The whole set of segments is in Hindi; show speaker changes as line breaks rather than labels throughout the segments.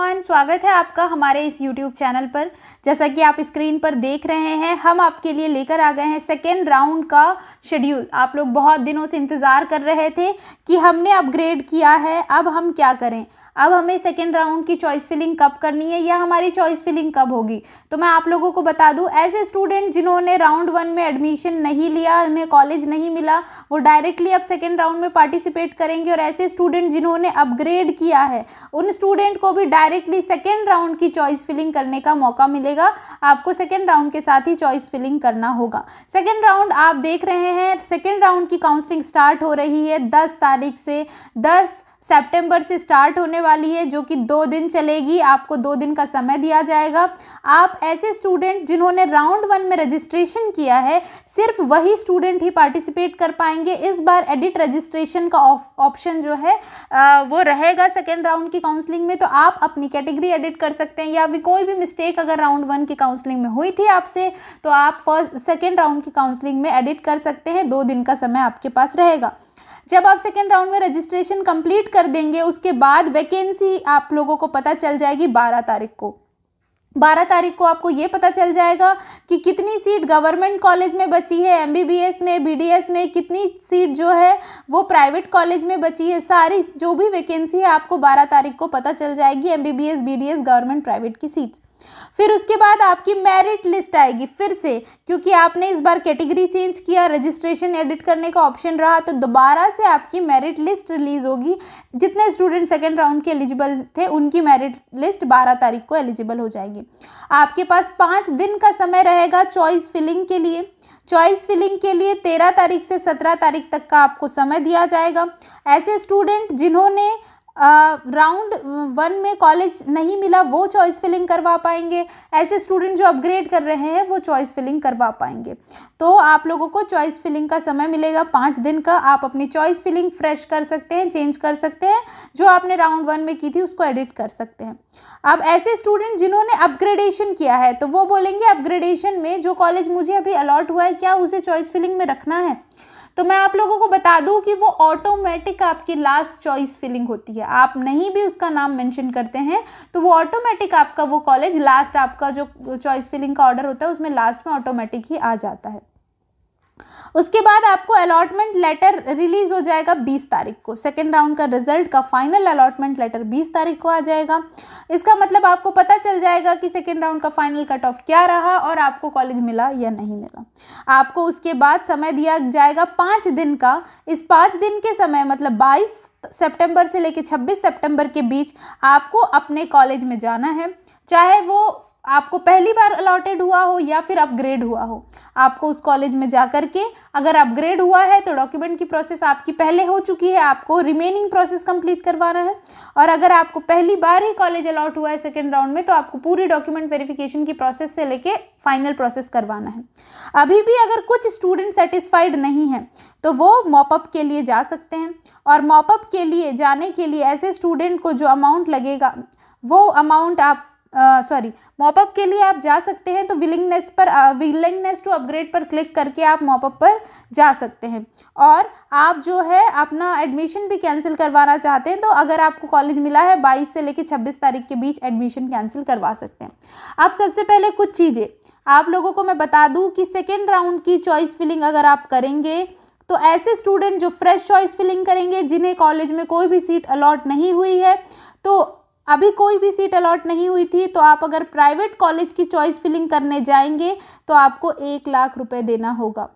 एवरीवन स्वागत है आपका हमारे इस यूट्यूब चैनल पर जैसा कि आप स्क्रीन पर देख रहे हैं हम आपके लिए लेकर आ गए हैं सेकेंड राउंड का शेड्यूल आप लोग बहुत दिनों से इंतज़ार कर रहे थे कि हमने अपग्रेड किया है अब हम क्या करें अब हमें सेकेंड राउंड की चॉइस फिलिंग कब करनी है या हमारी चॉइस फिलिंग कब होगी तो मैं आप लोगों को बता दूँ ऐसे स्टूडेंट जिन्होंने राउंड वन में एडमिशन नहीं लिया उन्हें कॉलेज नहीं मिला वो डायरेक्टली अब सेकेंड राउंड में पार्टिसिपेट करेंगे और ऐसे स्टूडेंट जिन्होंने अपग्रेड किया है उन स्टूडेंट को भी डायरेक्टली सेकेंड राउंड की चॉइस फिलिंग करने का मौका मिलेगा आपको सेकेंड राउंड के साथ ही चॉइस फिलिंग करना होगा सेकेंड राउंड आप देख रहे हैं सेकेंड राउंड की काउंसलिंग स्टार्ट हो रही है दस तारीख से दस सेप्टेम्बर से स्टार्ट होने वाली है जो कि दो दिन चलेगी आपको दो दिन का समय दिया जाएगा आप ऐसे स्टूडेंट जिन्होंने राउंड वन में रजिस्ट्रेशन किया है सिर्फ वही स्टूडेंट ही पार्टिसिपेट कर पाएंगे इस बार एडिट रजिस्ट्रेशन का ऑप्शन जो है आ, वो रहेगा सेकेंड राउंड की काउंसलिंग में तो आप अपनी कैटेगरी एडिट कर सकते हैं या भी कोई भी मिस्टेक अगर राउंड वन की काउंसलिंग में हुई थी आपसे तो आप फर्स्ट सेकेंड राउंड की काउंसलिंग में एडिट कर सकते हैं दो दिन का समय आपके पास रहेगा जब आप सेकेंड राउंड में रजिस्ट्रेशन कंप्लीट कर देंगे उसके बाद वैकेंसी आप लोगों को पता चल जाएगी बारह तारीख को बारह तारीख को आपको ये पता चल जाएगा कि कितनी सीट गवर्नमेंट कॉलेज में बची है एमबीबीएस में बीडीएस में कितनी सीट जो है वो प्राइवेट कॉलेज में बची है सारी जो भी वैकेंसी है आपको बारह तारीख को पता चल जाएगी एमबीबीएस बीडीएस गवर्नमेंट प्राइवेट की सीट्स फिर उसके बाद आपकी मेरिट लिस्ट आएगी फिर से क्योंकि आपने इस बार कैटेगरी चेंज किया रजिस्ट्रेशन एडिट करने का ऑप्शन रहा तो दोबारा से आपकी मेरिट लिस्ट रिलीज़ होगी जितने स्टूडेंट सेकेंड राउंड के एलिजिबल थे उनकी मेरिट लिस्ट बारह तारीख को एलिजिबल हो जाएगी आपके पास पाँच दिन का समय रहेगा चॉइस फिलिंग के लिए चॉइस फिलिंग के लिए तेरह तारीख से सत्रह तारीख तक का आपको समय दिया जाएगा ऐसे स्टूडेंट जिन्होंने राउंड वन में कॉलेज नहीं मिला वो चॉइस फिलिंग करवा पाएंगे ऐसे स्टूडेंट जो अपग्रेड कर रहे हैं वो चॉइस फिलिंग करवा पाएंगे तो आप लोगों को चॉइस फिलिंग का समय मिलेगा पाँच दिन का आप अपनी चॉइस फिलिंग फ्रेश कर सकते हैं चेंज कर सकते हैं जो आपने राउंड वन में की थी उसको एडिट कर सकते हैं अब ऐसे स्टूडेंट जिन्होंने अपग्रेडेशन किया है तो वो बोलेंगे अपग्रेडेशन में जो कॉलेज मुझे अभी अलॉट हुआ है क्या उसे चॉइस फिलिंग में रखना है तो मैं आप लोगों को बता दूं कि वो ऑटोमेटिक आपकी लास्ट चॉइस फिलिंग होती है आप नहीं भी उसका नाम मेंशन करते हैं तो वो ऑटोमेटिक आपका वो कॉलेज लास्ट आपका जो चॉइस फिलिंग का ऑर्डर होता है उसमें लास्ट में ऑटोमेटिक ही आ जाता है उसके बाद आपको अलॉटमेंट लेटर रिलीज़ हो जाएगा 20 तारीख को सेकेंड राउंड का रिजल्ट का फाइनल अलॉटमेंट लेटर 20 तारीख को आ जाएगा इसका मतलब आपको पता चल जाएगा कि सेकेंड राउंड का फाइनल कट ऑफ क्या रहा और आपको कॉलेज मिला या नहीं मिला आपको उसके बाद समय दिया जाएगा पाँच दिन का इस पाँच दिन के समय मतलब बाईस सेप्टेम्बर से लेकर छब्बीस सेप्टेम्बर के बीच आपको अपने कॉलेज में जाना है चाहे वो आपको पहली बार अलॉटेड हुआ हो या फिर अपग्रेड हुआ हो आपको उस कॉलेज में जा कर के अगर अपग्रेड हुआ है तो डॉक्यूमेंट की प्रोसेस आपकी पहले हो चुकी है आपको रिमेनिंग प्रोसेस कंप्लीट करवाना है और अगर आपको पहली बार ही कॉलेज अलॉट हुआ है सेकेंड राउंड में तो आपको पूरी डॉक्यूमेंट वेरिफिकेशन की प्रोसेस से लेके फाइनल प्रोसेस करवाना है अभी भी अगर कुछ स्टूडेंट सेटिस्फाइड नहीं है तो वो मॉपअप के लिए जा सकते हैं और मॉपअप के लिए जाने के लिए ऐसे स्टूडेंट को जो अमाउंट लगेगा वो अमाउंट आप सॉरी मॉपअप के लिए आप जा सकते हैं तो विलिंगनेस पर विलिंगनेस टू अपग्रेड पर क्लिक करके आप मॉपअप पर जा सकते हैं और आप जो है अपना एडमिशन भी कैंसिल करवाना चाहते हैं तो अगर आपको कॉलेज मिला है बाईस से लेकर छब्बीस तारीख के बीच एडमिशन कैंसिल करवा सकते हैं अब सबसे पहले कुछ चीज़ें आप लोगों को मैं बता दूँ कि सेकेंड राउंड की चॉइस फिलिंग अगर आप करेंगे तो ऐसे स्टूडेंट जो फ्रेश चॉइस फिलिंग करेंगे जिन्हें कॉलेज में कोई भी सीट अलॉट नहीं हुई है तो अभी कोई भी सीट अलॉट नहीं हुई थी तो आप अगर प्राइवेट कॉलेज की चॉइस फिलिंग करने जाएंगे तो आपको एक लाख रुपए देना होगा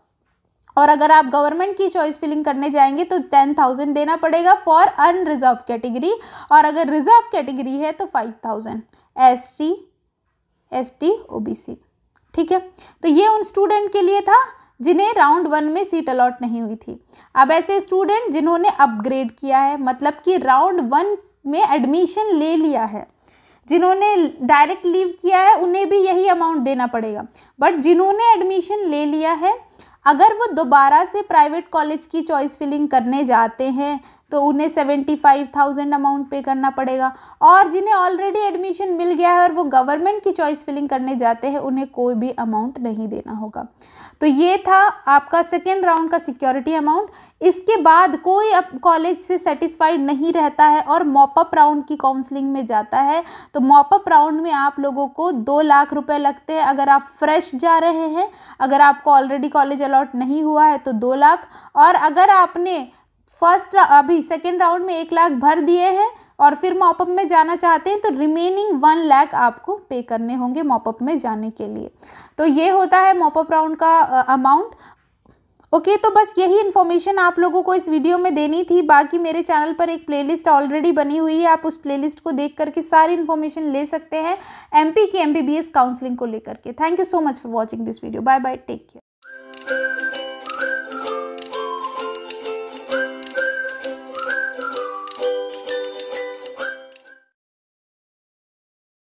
और अगर आप गवर्नमेंट की चॉइस फिलिंग करने जाएंगे तो टेन थाउजेंड देना पड़ेगा फॉर अनरिजर्व कैटेगरी और अगर रिजर्व कैटेगरी है तो five thousand S T S T O B C ठीक है तो ये उन स्टूडेंट के लिए था जिन्हें राउंड वन में सीट अलॉट नहीं हुई थी अब ऐसे स्टूडेंट जिन्होंने अपग्रेड किया है मतलब कि राउंड वन में एडमिशन ले लिया है जिन्होंने डायरेक्ट लीव किया है उन्हें भी यही अमाउंट देना पड़ेगा बट जिन्होंने एडमिशन ले लिया है अगर वो दोबारा से प्राइवेट कॉलेज की चॉइस फिलिंग करने जाते हैं तो उन्हें सेवेंटी फाइव थाउजेंड अमाउंट पे करना पड़ेगा और जिन्हें ऑलरेडी एडमिशन मिल गया है और वो गवर्नमेंट की चॉइस फिलिंग करने जाते हैं उन्हें कोई भी अमाउंट नहीं देना होगा तो ये था आपका सेकेंड राउंड का सिक्योरिटी अमाउंट इसके बाद कोई अब कॉलेज से सेटिस्फाइड नहीं रहता है और मॉपअप राउंड की काउंसलिंग में जाता है तो मॉपअप राउंड में आप लोगों को दो लाख रुपए लगते हैं अगर आप फ्रेश जा रहे हैं अगर आपको ऑलरेडी कॉलेज अलॉट नहीं हुआ है तो दो लाख और अगर आपने फर्स्ट अभी सेकेंड राउंड में एक लाख भर दिए हैं और फिर मॉपअप में जाना चाहते हैं तो रिमेनिंग वन लैक आपको पे करने होंगे मॉपअप में जाने के लिए तो ये होता है मॉपअप राउंड का अमाउंट ओके okay, तो बस यही इन्फॉर्मेशन आप लोगों को इस वीडियो में देनी थी बाकी मेरे चैनल पर एक प्लेलिस्ट ऑलरेडी बनी हुई है आप उस प्लेलिस्ट को देख करके सारी इन्फॉर्मेशन ले सकते हैं एमपी की एमबीबीएस काउंसलिंग को लेकर के thank you so much for watching this video bye bye take care